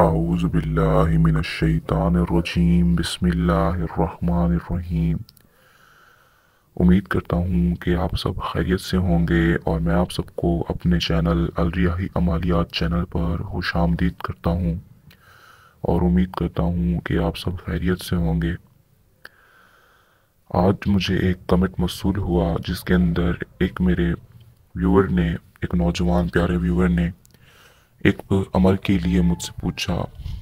الرحمن الرحيم उम्मीद करता हूँ कि आप सब खैरियत से होंगे और मैं आप सबको अपने चैनल अलरियाही अमालियात चैनल पर खुश आमदीद करता हूँ और उम्मीद करता हूँ कि आप सब खैरियत से होंगे आज मुझे एक कमेंट मौसू हुआ जिसके अंदर एक मेरे व्यूअर ने एक नौजवान प्यारे व्यूअर ने एक अमल के लिए मुझसे पूछा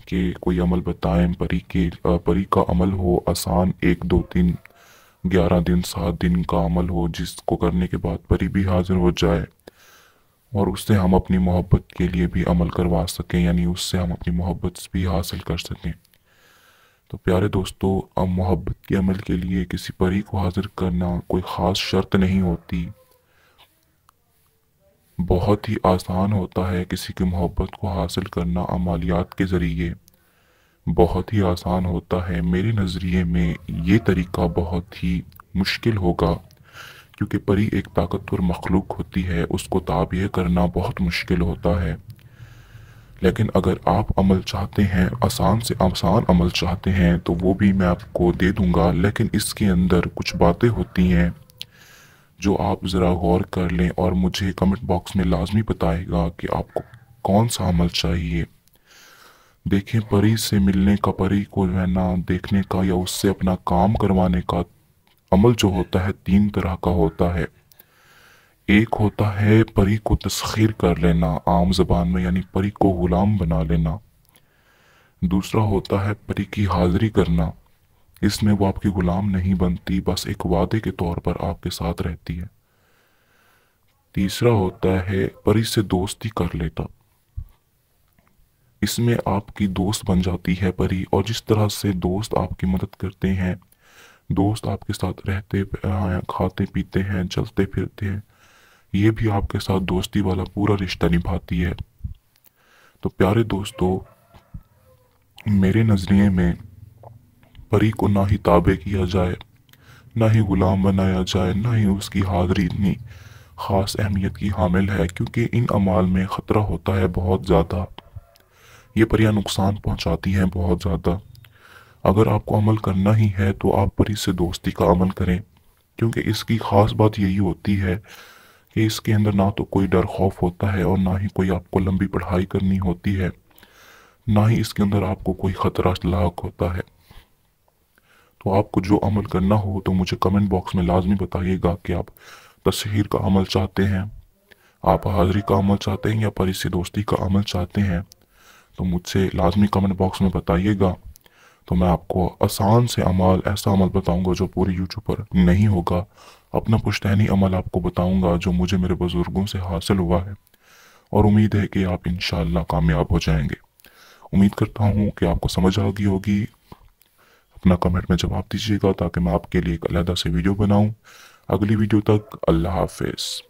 कि कोई अमल बताएं परी के परी का अमल हो आसान एक दो तीन ग्यारह दिन सात दिन का अमल हो जिसको करने के बाद परी भी हाजिर हो जाए और उससे हम अपनी मोहब्बत के लिए भी अमल करवा सकें यानी उससे हम अपनी मोहब्बत भी हासिल कर सकें तो प्यारे दोस्तों अब मोहब्बत के अमल के लिए किसी परी को हाजिर करना कोई ख़ास शर्त नहीं होती बहुत ही आसान होता है किसी की मोहब्बत को हासिल करना अमालियात के ज़रिए बहुत ही आसान होता है मेरे नज़रिए में ये तरीका बहुत ही मुश्किल होगा क्योंकि परी एक ताकतवर मखलूक होती है उसको ताबिय करना बहुत मुश्किल होता है लेकिन अगर आप अमल चाहते हैं आसान से आसान अमल चाहते हैं तो वो भी मैं आपको दे दूंगा लेकिन इसके अंदर कुछ बातें होती हैं जो आप ज़रा गौर कर लें और मुझे कमेंट बॉक्स में लाजमी बताएगा कि आपको कौन सा अमल चाहिए देखें परी से मिलने का परी को जो है ना देखने का या उससे अपना काम करवाने का अमल जो होता है तीन तरह का होता है एक होता है परी को तस्खीर कर लेना आम जबान में यानी परी को ग़ुलाम बना लेना दूसरा होता है परी की हाजिरी करना इसमें वो आपकी गुलाम नहीं बनती बस एक वादे के तौर पर आपके साथ रहती है तीसरा होता है परी से दोस्ती कर लेता इसमें आपकी दोस्त बन जाती है परी और जिस तरह से दोस्त आपकी मदद करते हैं दोस्त आपके साथ रहते खाते पीते हैं चलते फिरते हैं ये भी आपके साथ दोस्ती वाला पूरा रिश्ता निभाती है तो प्यारे दोस्तों मेरे नज़रिए में परी को ना ही ताबे किया जाए ना ही गुलाम बनाया जाए ना ही उसकी हाजिरी इतनी ख़ास अहमियत की हामिल है क्योंकि इन अमाल में ख़तरा होता है बहुत ज़्यादा ये परियाँ नुकसान पहुँचाती हैं बहुत ज़्यादा अगर आपको अमल करना ही है तो आप परी से दोस्ती का अमल करें क्योंकि इसकी ख़ास बात यही होती है कि इसके अंदर ना तो कोई डर खौफ होता है और ना ही कोई आपको लंबी पढ़ाई करनी होती है ना ही इसके अंदर आपको कोई ख़तरा लाक होता है तो आपको जो अमल करना हो तो मुझे कमेंट बॉक्स में लाजमी बताइएगा कि आप तस्हर का अमल चाहते हैं आप हाजिरी का अमल चाहते हैं या परिस दोस्ती का अमल चाहते हैं तो मुझसे लाजमी कमेंट बॉक्स में बताइएगा तो मैं आपको आसान से अमल ऐसा अमल बताऊंगा जो पूरे यूट्यूब पर नहीं होगा अपना पुश्तैनी अमल आपको बताऊंगा जो मुझे मेरे बुज़ुर्गों से हासिल हुआ है और उम्मीद है कि आप इन कामयाब हो जाएंगे उम्मीद करता हूँ कि आपको समझ आ गई होगी अपना कमेंट में जवाब दीजिएगा ताकि मैं आपके लिए एक अलहदा से वीडियो बनाऊँ अगली वीडियो तक अल्लाह हाफिज़